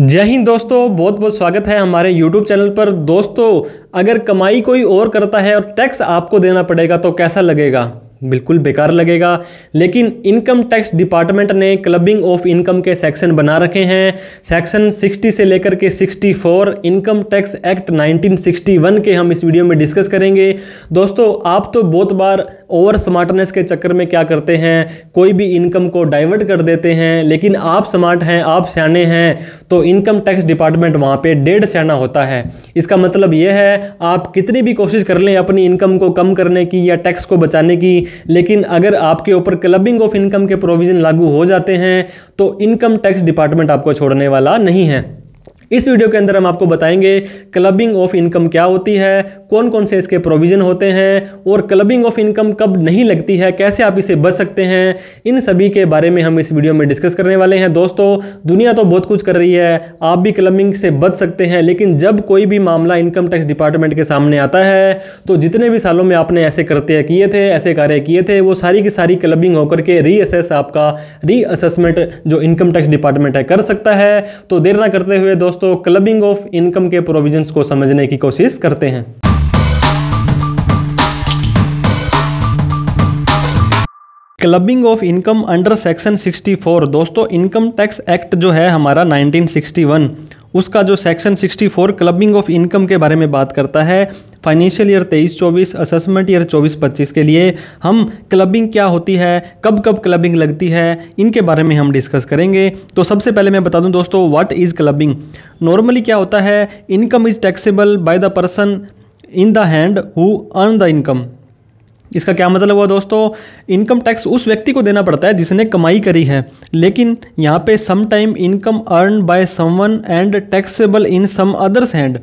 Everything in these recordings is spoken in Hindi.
जय हिंद दोस्तों बहुत बहुत स्वागत है हमारे YouTube चैनल पर दोस्तों अगर कमाई कोई और करता है और टैक्स आपको देना पड़ेगा तो कैसा लगेगा बिल्कुल बेकार लगेगा लेकिन इनकम टैक्स डिपार्टमेंट ने क्लबिंग ऑफ इनकम के सेक्शन बना रखे हैं सेक्शन 60 से लेकर के 64 इनकम टैक्स एक्ट 1961 के हम इस वीडियो में डिस्कस करेंगे दोस्तों आप तो बहुत बार ओवर स्मार्टनेस के चक्कर में क्या करते हैं कोई भी इनकम को डाइवर्ट कर देते हैं लेकिन आप स्मार्ट हैं आप सियाने हैं तो इनकम टैक्स डिपार्टमेंट वहाँ पे डेढ़ सियाना होता है इसका मतलब यह है आप कितनी भी कोशिश कर लें अपनी इनकम को कम करने की या टैक्स को बचाने की लेकिन अगर आपके ऊपर क्लबिंग ऑफ इनकम के प्रोविज़न लागू हो जाते हैं तो इनकम टैक्स डिपार्टमेंट आपको छोड़ने वाला नहीं है इस वीडियो के अंदर हम आपको बताएंगे क्लबिंग ऑफ इनकम क्या होती है कौन कौन से इसके प्रोविज़न होते हैं और क्लबिंग ऑफ इनकम कब नहीं लगती है कैसे आप इसे बच सकते हैं इन सभी के बारे में हम इस वीडियो में डिस्कस करने वाले हैं दोस्तों दुनिया तो बहुत कुछ कर रही है आप भी क्लबिंग से बच सकते हैं लेकिन जब कोई भी मामला इनकम टैक्स डिपार्टमेंट के सामने आता है तो जितने भी सालों में आपने ऐसे करते किए थे ऐसे कार्य किए थे वो सारी की सारी क्लबिंग होकर के रीअसेस आपका रीअसेसमेंट जो इनकम टैक्स डिपार्टमेंट है कर सकता है तो देर ना करते हुए दोस्तों दोस्तों क्लबिंग ऑफ इनकम के प्रोविजंस को समझने की कोशिश करते हैं clubbing of income under section 64 दोस्तों इनकम टैक्स एक्ट जो है हमारा 1961 उसका जो सेक्शन 64 क्लबिंग ऑफ इनकम के बारे में बात करता है फाइनेंशियल ईयर तेईस चौबीस असेसमेंट ईयर चौबीस पच्चीस के लिए हम क्लबिंग क्या होती है कब कब क्लबिंग लगती है इनके बारे में हम डिस्कस करेंगे तो सबसे पहले मैं बता दूं दोस्तों व्हाट इज़ क्लबिंग नॉर्मली क्या होता है income is taxable by the person in the hand who earn the income इसका क्या मतलब हुआ दोस्तों इनकम टैक्स उस व्यक्ति को देना पड़ता है जिसने कमाई करी है लेकिन यहाँ पे some time income earn by someone and taxable in some others hand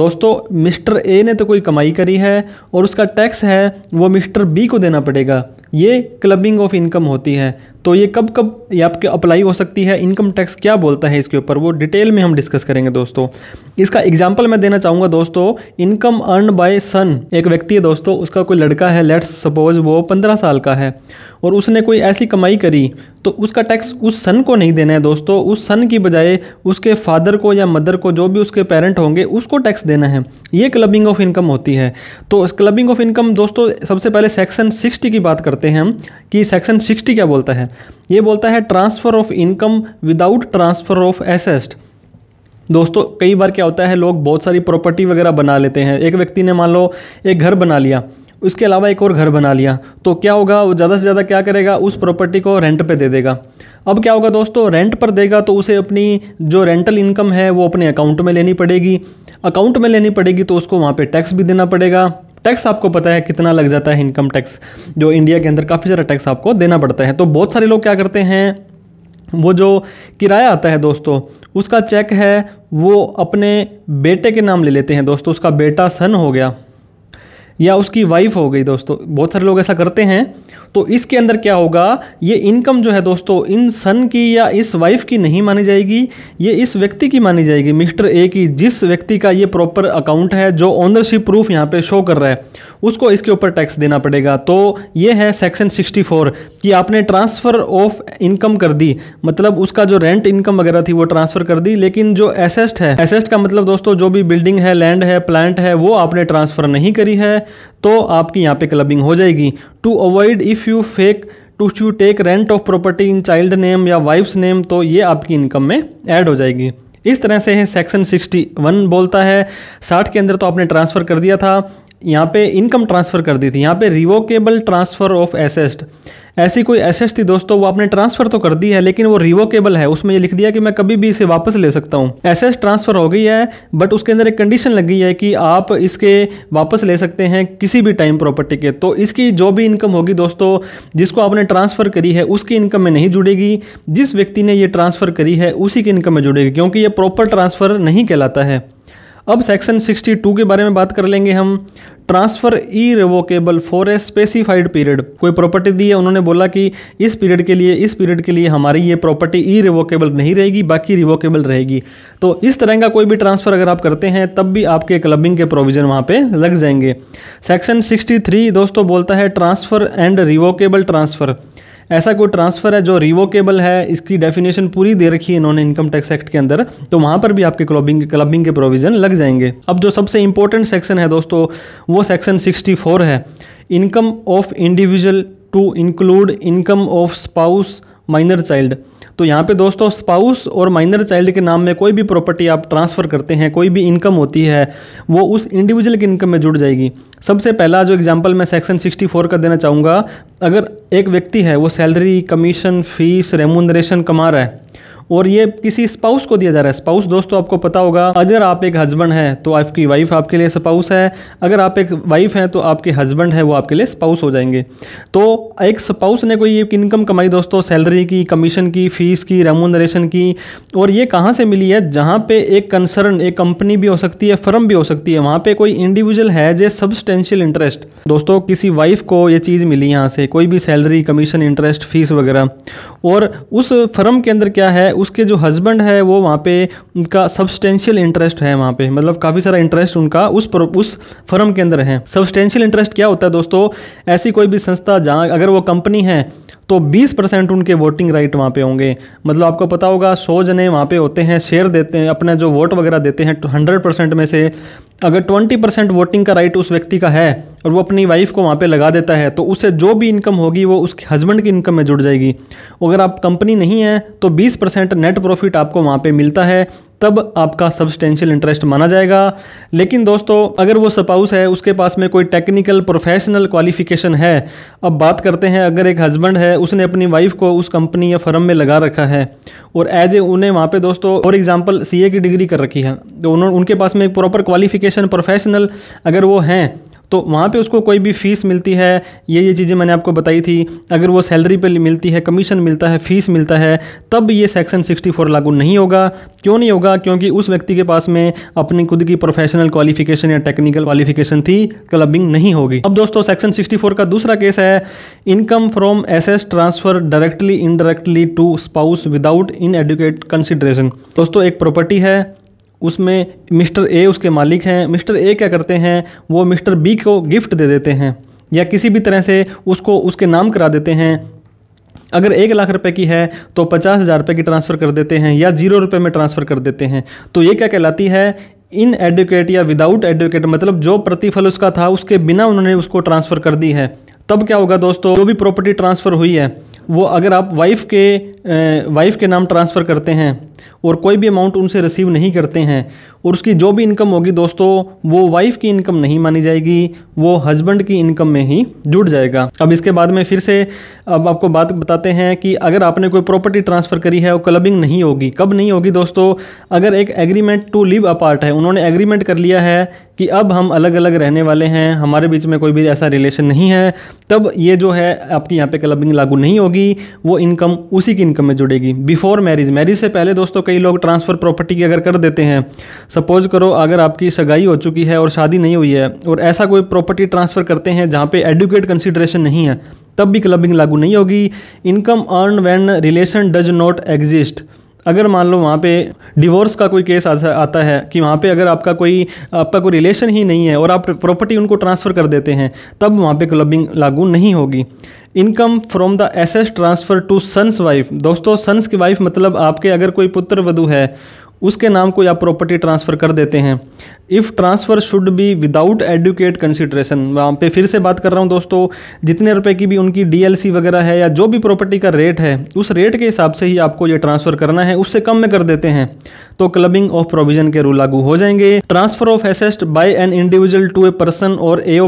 दोस्तों मिस्टर ए ने तो कोई कमाई करी है और उसका टैक्स है वो मिस्टर बी को देना पड़ेगा ये क्लबिंग ऑफ इनकम होती है तो ये कब कब ये आपके अप्लाई हो सकती है इनकम टैक्स क्या बोलता है इसके ऊपर वो डिटेल में हम डिस्कस करेंगे दोस्तों इसका एग्जाम्पल मैं देना चाहूँगा दोस्तों इनकम अर्न बाय सन एक व्यक्ति है दोस्तों उसका कोई लड़का है लेट्स सपोज वो पंद्रह साल का है और उसने कोई ऐसी कमाई करी तो उसका टैक्स उस सन को नहीं देना है दोस्तों उस सन की बजाय उसके फादर को या मदर को जो भी उसके पेरेंट होंगे उसको टैक्स देना है ये क्लबिंग ऑफ इनकम होती है तो इस क्लबिंग ऑफ इनकम दोस्तों सबसे पहले सेक्शन सिक्सटी की बात करते हैं हम कि सेक्शन सिक्सटी क्या बोलता है ये बोलता है transfer of income without transfer of asset दोस्तों कई बार क्या होता है लोग बहुत सारी प्रॉपर्टी वगैरह बना लेते हैं एक व्यक्ति ने मान लो एक घर बना लिया उसके अलावा एक और घर बना लिया तो क्या होगा वो ज़्यादा से ज़्यादा क्या करेगा उस प्रॉपर्टी को रेंट पे दे देगा अब क्या होगा दोस्तों रेंट पर देगा तो उसे अपनी जो रेंटल इनकम है वो अपने अकाउंट में लेनी पड़ेगी अकाउंट में लेनी पड़ेगी तो उसको वहाँ पर टैक्स भी देना पड़ेगा टैक्स आपको पता है कितना लग जाता है इनकम टैक्स जो इंडिया के अंदर काफ़ी सारा टैक्स आपको देना पड़ता है तो बहुत सारे लोग क्या करते हैं वो जो किराया आता है दोस्तों उसका चेक है वो अपने बेटे के नाम ले लेते हैं दोस्तों उसका बेटा सन हो गया या उसकी वाइफ हो गई दोस्तों बहुत सारे लोग ऐसा करते हैं तो इसके अंदर क्या होगा ये इनकम जो है दोस्तों इन सन की या इस वाइफ की नहीं मानी जाएगी ये इस व्यक्ति की मानी जाएगी मिस्टर ए की जिस व्यक्ति का ये प्रॉपर अकाउंट है जो ओनरशिप प्रूफ यहाँ पे शो कर रहा है उसको इसके ऊपर टैक्स देना पड़ेगा तो ये है सेक्शन 64 कि आपने ट्रांसफ़र ऑफ इनकम कर दी मतलब उसका जो रेंट इनकम वगैरह थी वो ट्रांसफ़र कर दी लेकिन जो एसेस्ट है एसेस्ट का मतलब दोस्तों जो भी बिल्डिंग है लैंड है प्लांट है वो आपने ट्रांसफ़र नहीं करी है तो आपकी यहाँ पे क्लबिंग हो जाएगी to avoid if you fake to you take rent of property in child name या वाइफ्स नेम तो ये आपकी इनकम में ऐड हो जाएगी इस तरह से है सेक्शन 61 बोलता है 60 के अंदर तो आपने ट्रांसफ़र कर दिया था यहाँ पे इनकम ट्रांसफ़र कर दी थी यहाँ पे रिवोकेबल ट्रांसफ़र ऑफ एसेस्ट ऐसी कोई एसेस्ट थी दोस्तों वो आपने ट्रांसफ़र तो कर दी है लेकिन वो रिवोकेबल है उसमें ये लिख दिया कि मैं कभी भी इसे वापस ले सकता हूँ एसेस्ट ट्रांसफ़र हो गई है बट उसके अंदर एक कंडीशन लग गई है कि आप इसके वापस ले सकते हैं किसी भी टाइम प्रॉपर्टी के तो इसकी जो भी इनकम होगी दोस्तों जिसको आपने ट्रांसफ़र करी है उसकी इनकम में नहीं जुड़ेगी जिस व्यक्ति ने ये ट्रांसफ़र करी है उसी की इनकम में जुड़ेगी क्योंकि ये प्रॉपर ट्रांसफ़र नहीं कहलाता है अब सेक्शन 62 के बारे में बात कर लेंगे हम transfer irrevocable for a specified period कोई प्रॉपर्टी दी है उन्होंने बोला कि इस पीरियड के लिए इस पीरियड के लिए हमारी ये प्रॉपर्टी ई रिवोकेबल नहीं रहेगी बाकी रिवोकेबल रहेगी तो इस तरह का कोई भी ट्रांसफ़र अगर आप करते हैं तब भी आपके क्लबिंग के प्रोविज़न वहाँ पे लग जाएंगे सेक्शन 63 दोस्तों बोलता है ट्रांसफ़र एंड रिवोकेबल ट्रांसफ़र ऐसा कोई ट्रांसफ़र है जो रिवोकेबल है इसकी डेफिनेशन पूरी दे रखी है इन्होंने इनकम टैक्स एक्ट के अंदर तो वहाँ पर भी आपके क्लबिंग क्लबिंग के प्रोविज़न लग जाएंगे अब जो सबसे इंपॉर्टेंट सेक्शन है दोस्तों वो सेक्शन 64 है income of individual to include income of spouse minor child तो यहाँ पे दोस्तों स्पाउस और माइनर चाइल्ड के नाम में कोई भी प्रॉपर्टी आप ट्रांसफ़र करते हैं कोई भी इनकम होती है वो उस इंडिविजुअल की इनकम में जुड़ जाएगी सबसे पहला जो एग्जाम्पल मैं सेक्शन 64 का देना चाहूँगा अगर एक व्यक्ति है वो सैलरी कमीशन फीस रेमोनरेशन कमा रहा है और ये किसी स्पाउस को दिया जा रहा है स्पाउस दोस्तों आपको पता होगा अगर आप एक हस्बैंड हैं तो आपकी वाइफ आपके लिए स्पाउस है अगर आप एक वाइफ हैं तो आपके हस्बैंड है वो आपके लिए स्पाउस हो जाएंगे तो एक स्पाउस ने कोई एक इनकम कमाई दोस्तों सैलरी की कमीशन की फीस की रेमोनरेशन की और ये कहाँ से मिली है जहाँ पे एक कंसर्न एक कंपनी भी हो सकती है फर्म भी हो सकती है वहाँ पर कोई इंडिविजुअल है जे सब्सटेंशियल इंटरेस्ट दोस्तों किसी वाइफ को ये चीज़ मिली यहाँ से कोई भी सैलरी कमीशन इंटरेस्ट फीस वगैरह और उस फर्म के अंदर क्या है उसके जो हस्बैंड है वो वहाँ पे उनका सब्सटेंशियल इंटरेस्ट है वहाँ पे मतलब काफ़ी सारा इंटरेस्ट उनका उस पर, उस फर्म के अंदर है सब्सटेंशियल इंटरेस्ट क्या होता है दोस्तों ऐसी कोई भी संस्था जहाँ अगर वो कंपनी है तो 20 परसेंट उनके वोटिंग राइट वहाँ पे होंगे मतलब आपको पता होगा सौ जने वहाँ पे होते हैं शेयर देते हैं अपने जो वोट वगैरह देते हैं हंड्रेड परसेंट में से अगर ट्वेंटी परसेंट वोटिंग का राइट उस व्यक्ति का है और वो अपनी वाइफ को वहाँ पे लगा देता है तो उसे जो भी इनकम होगी वो उसके हस्बैंड की इनकम में जुड़ जाएगी अगर आप कंपनी नहीं है तो बीस परसेंट नेट प्रॉफिट आपको वहाँ पर मिलता है तब आपका सब्सटेंशियल इंटरेस्ट माना जाएगा लेकिन दोस्तों अगर वो सपाउस है उसके पास में कोई टेक्निकल प्रोफेशनल क्वालिफिकेशन है अब बात करते हैं अगर एक हस्बैंड है उसने अपनी वाइफ को उस कंपनी या फर्म में लगा रखा है और एज ए उन्हें वहाँ पे दोस्तों फॉर एग्जाम्पल सी की डिग्री कर रखी है तो उन्होंने उनके पास में एक प्रॉपर क्वालिफिकेशन प्रोफेशनल अगर वो हैं तो वहाँ पे उसको कोई भी फ़ीस मिलती है ये ये चीज़ें मैंने आपको बताई थी अगर वो सैलरी पर मिलती है कमीशन मिलता है फ़ीस मिलता है तब ये सेक्शन 64 लागू नहीं होगा क्यों नहीं होगा क्योंकि उस व्यक्ति के पास में अपनी खुद की प्रोफेशनल क्वालिफिकेशन या टेक्निकल क्वालिफिकेशन थी क्लबिंग नहीं होगी अब दोस्तों सेक्शन सिक्सटी का दूसरा केस है इनकम फ्रॉम एसेस transfer directly indirectly to spouse without inadequate consideration दोस्तों एक प्रॉपर्टी है उसमें मिस्टर ए उसके मालिक हैं मिस्टर ए क्या करते हैं वो मिस्टर बी को गिफ्ट दे देते हैं या किसी भी तरह से उसको उसके नाम करा देते हैं अगर एक लाख रुपए की है तो पचास हज़ार रुपये की ट्रांसफ़र कर देते हैं या जीरो रुपये में ट्रांसफ़र कर देते हैं तो ये क्या कहलाती है इन एडवोकेट या विदाउट एडवोकेट मतलब जो प्रतिफल उसका था उसके बिना उन्होंने उसको ट्रांसफ़र कर दी है तब क्या होगा दोस्तों जो भी प्रॉपर्टी ट्रांसफ़र हुई है वो अगर आप वाइफ के वाइफ के नाम ट्रांसफ़र करते हैं और कोई भी अमाउंट उनसे रिसीव नहीं करते हैं और उसकी जो भी इनकम होगी दोस्तों वो वाइफ की इनकम नहीं मानी जाएगी वो हस्बैंड की इनकम में ही जुड़ जाएगा अब इसके बाद में फिर से अब आपको बात बताते हैं कि अगर आपने कोई प्रॉपर्टी ट्रांसफ़र करी है वो क्लबिंग नहीं होगी कब नहीं होगी दोस्तों अगर एक एग्रीमेंट टू लिव अपार्ट है उन्होंने एग्रीमेंट कर लिया है कि अब हम अलग अलग रहने वाले हैं हमारे बीच में कोई भी ऐसा रिलेशन नहीं है तब ये जो है आपकी यहाँ पे क्लबिंग लागू नहीं होगी वो इनकम उसी की इनकम में जुड़ेगी बिफोर मैरिज मैरिज से पहले दोस्तों दोस्तों कई लोग ट्रांसफ़र प्रॉपर्टी की अगर कर देते हैं सपोज़ करो अगर आपकी सगाई हो चुकी है और शादी नहीं हुई है और ऐसा कोई प्रॉपर्टी ट्रांसफ़र करते हैं जहाँ पे एडुकेट कंसिडरेशन नहीं है तब भी क्लबिंग लागू नहीं होगी income earn when relation does not exist अगर मान लो वहाँ पे डिवोर्स का कोई केस आता है कि वहाँ पे अगर आपका कोई आपका कोई रिलेशन ही नहीं है और आप प्रॉपर्टी उनको ट्रांसफ़र कर देते हैं तब वहाँ पे क्लबिंग लागू नहीं होगी इनकम फ्रॉम द एसेस ट्रांसफ़र टू सन्स वाइफ दोस्तों सन्स की वाइफ मतलब आपके अगर कोई पुत्र वधु है उसके नाम को या प्रॉपर्टी ट्रांसफ़र कर देते हैं if transfer should be without adequate consideration वहाँ पे फिर से बात कर रहा हूँ दोस्तों जितने रुपए की भी उनकी डीएलसी वगैरह है या जो भी प्रॉपर्टी का रेट है उस रेट के हिसाब से ही आपको ये ट्रांसफ़र करना है उससे कम में कर देते हैं तो क्लबिंग ऑफ प्रोविजन के रूल लागू हो जाएंगे transfer of asset by an individual to a person और ए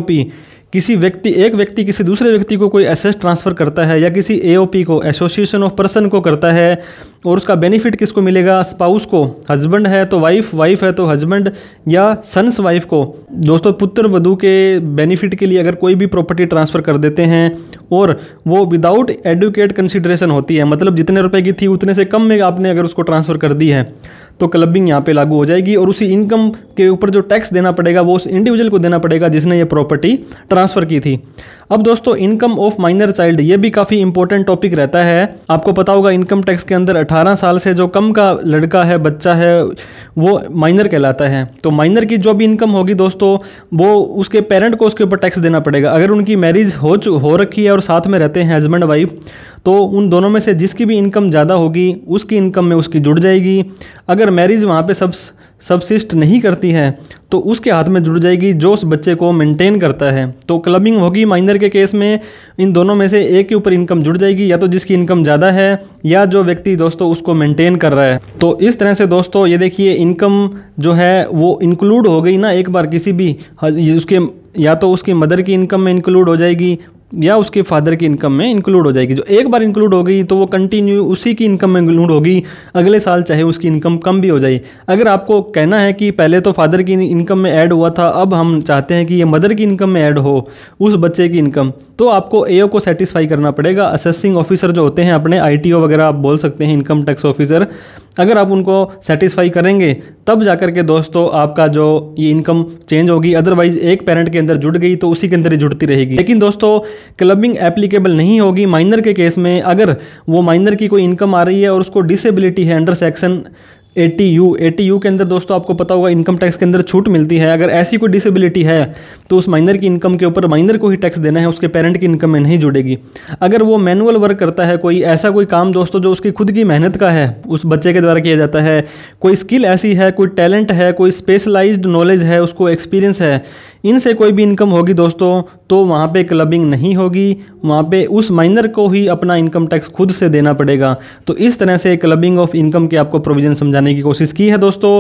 किसी व्यक्ति एक व्यक्ति किसी दूसरे व्यक्ति को कोई एसेस ट्रांसफ़र करता है या किसी एओपी को एसोसिएशन ऑफ पर्सन को करता है और उसका बेनिफिट किसको मिलेगा स्पाउस को हस्बैंड है तो वाइफ वाइफ है तो हस्बैंड या सन्स वाइफ को दोस्तों पुत्र वधु के बेनिफिट के लिए अगर कोई भी प्रॉपर्टी ट्रांसफ़र कर देते हैं और वो विदाउट एडुकेट कंसिड्रेशन होती है मतलब जितने रुपए की थी उतने से कम में आपने अगर उसको ट्रांसफ़र कर दी है तो क्लबिंग यहाँ पे लागू हो जाएगी और उसी इनकम के ऊपर जो टैक्स देना पड़ेगा वो उस इंडिविजुअल को देना पड़ेगा जिसने ये प्रॉपर्टी ट्रांसफ़र की थी अब दोस्तों इनकम ऑफ माइनर चाइल्ड ये भी काफी इंपॉर्टेंट टॉपिक रहता है आपको पता होगा इनकम टैक्स के अंदर 18 साल से जो कम का लड़का है बच्चा है वो माइनर कहलाता है तो माइनर की जो भी इनकम होगी दोस्तों वो उसके पेरेंट को उसके ऊपर टैक्स देना पड़ेगा अगर उनकी मैरिज हो हो रखी है और साथ में रहते हैं हस्बैंड वाइफ तो उन दोनों में से जिसकी भी इनकम ज़्यादा होगी उसकी इनकम में उसकी जुड़ जाएगी अगर मैरिज वहाँ पर सब सबसिस्ट नहीं करती है तो उसके हाथ में जुड़ जाएगी जो उस बच्चे को मेंटेन करता है तो क्लबिंग होगी माइनर के केस में इन दोनों में से एक के ऊपर इनकम जुड़ जाएगी या तो जिसकी इनकम ज़्यादा है या जो व्यक्ति दोस्तों उसको मेंटेन कर रहा है तो इस तरह से दोस्तों ये देखिए इनकम जो है वो इंक्लूड हो गई ना एक बार किसी भी हाँ, उसके या तो उसकी मदर की इनकम में इंक्लूड हो जाएगी या उसके फादर की इनकम में इंक्लूड हो जाएगी जो एक बार इंक्लूड हो गई तो वो कंटिन्यू उसी की इनकम में इंक्लूड होगी अगले साल चाहे उसकी इनकम कम भी हो जाए अगर आपको कहना है कि पहले तो फादर की इनकम में ऐड हुआ था अब हम चाहते हैं कि ये मदर की इनकम में ऐड हो उस बच्चे की इनकम तो आपको ए को सेटिस्फाई करना पड़ेगा असेसिंग ऑफिसर जो होते हैं अपने आई वगैरह आप बोल सकते हैं इनकम टैक्स ऑफिसर अगर आप उनको सेटिस्फाई करेंगे तब जा के दोस्तों आपका जो ये इनकम चेंज होगी अदरवाइज एक पेरेंट के अंदर जुड़ गई तो उसी के अंदर ही जुड़ती रहेगी लेकिन दोस्तों क्लबिंग एप्लीकेबल नहीं होगी माइनर के केस में अगर वो माइनर की कोई इनकम आ रही है और उसको डिसेबिलिटी है under section T U eighty U के अंदर दोस्तों आपको पता होगा इनकम टैक्स के अंदर छूट मिलती है अगर ऐसी कोई डिसेबिलिटी है तो उस माइनर की इनकम के ऊपर माइनर को ही टैक्स देना है उसके पेरेंट की इनकम में नहीं जुड़ेगी अगर वो मैनुअल वर्क करता है कोई ऐसा कोई काम दोस्तों जो उसकी खुद की मेहनत का है उस बच्चे के द्वारा किया जाता है कोई स्किल ऐसी है कोई टैलेंट है कोई स्पेशलाइज्ड नॉलेज है उसको एक्सपीरियंस है इनसे कोई भी इनकम होगी दोस्तों तो वहाँ पे क्लबिंग नहीं होगी वहाँ पे उस माइनर को ही अपना इनकम टैक्स खुद से देना पड़ेगा तो इस तरह से क्लबिंग ऑफ इनकम के आपको प्रोविज़न समझाने की कोशिश की है दोस्तों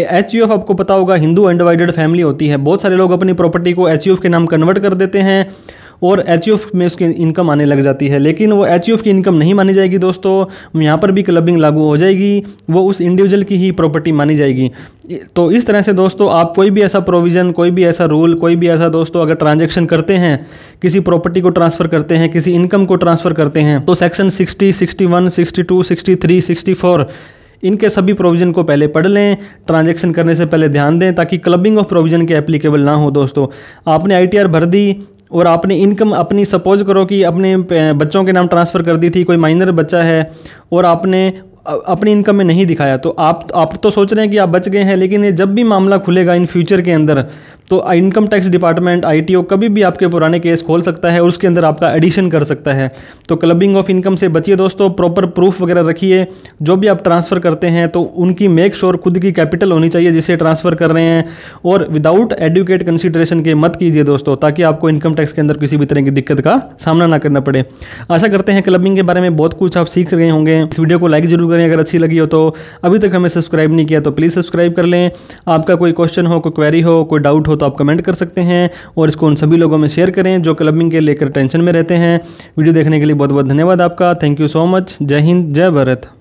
एच आपको पता होगा हिंदू अनडिवाइडेड फैमिली होती है बहुत सारे लोग अपनी प्रॉपर्टी को एच के नाम कन्वर्ट कर देते हैं और एच e में उसकी इनकम आने लग जाती है लेकिन वो एच e की इनकम नहीं मानी जाएगी दोस्तों यहाँ पर भी क्लबिंग लागू हो जाएगी वो उस इंडिविजुअल की ही प्रॉपर्टी मानी जाएगी तो इस तरह से दोस्तों आप कोई भी ऐसा प्रोविज़न कोई भी ऐसा रूल कोई भी ऐसा दोस्तों अगर ट्रांजेक्शन करते हैं किसी प्रॉपर्टी को ट्रांसफ़र करते हैं किसी इनकम को ट्रांसफ़र करते हैं तो section sixty sixty sixty one two sixty three sixty four इनके सभी प्रोविज़न को पहले पढ़ लें ट्रांजैक्शन करने से पहले ध्यान दें ताकि क्लबिंग ऑफ प्रोविज़न के एप्लीकेबल ना हो दोस्तों आपने आईटीआर भर दी और आपने इनकम अपनी सपोज करो कि अपने बच्चों के नाम ट्रांसफ़र कर दी थी कोई माइनर बच्चा है और आपने अपनी इनकम में नहीं दिखाया तो आप आप तो सोच रहे हैं कि आप बच गए हैं लेकिन ये जब भी मामला खुलेगा इन फ्यूचर के अंदर तो इनकम टैक्स डिपार्टमेंट आईटीओ कभी भी आपके पुराने केस खोल सकता है और उसके अंदर आपका एडिशन कर सकता है तो क्लबिंग ऑफ इनकम से बचिए दोस्तों प्रॉपर प्रूफ वगैरह रखिए जो भी आप ट्रांसफ़र करते हैं तो उनकी मेक श्योर खुद की कैपिटल होनी चाहिए जिसे ट्रांसफ़र कर रहे हैं और विदाउट एडुकेट कंसिडरेशन के मत कीजिए दोस्तों ताकि आपको इनकम टैक्स के अंदर किसी भी तरह की दिक्कत का सामना ना करना पड़े आशा करते हैं क्लबिंग के बारे में बहुत कुछ आप सीख रहे होंगे इस वीडियो को लाइक जरूर करें अगर अच्छी लगी हो तो अभी तक हमें सब्सक्राइब नहीं किया तो प्लीज़ सब्सक्राइब कर लें आपका कोई क्वेश्चन हो कोई क्वेरी हो कोई डाउट हो तो आप कमेंट कर सकते हैं और इसको उन सभी लोगों में शेयर करें जो क्लबिंग के लेकर टेंशन में रहते हैं वीडियो देखने के लिए बहुत बहुत धन्यवाद आपका थैंक यू सो मच जय हिंद जय भारत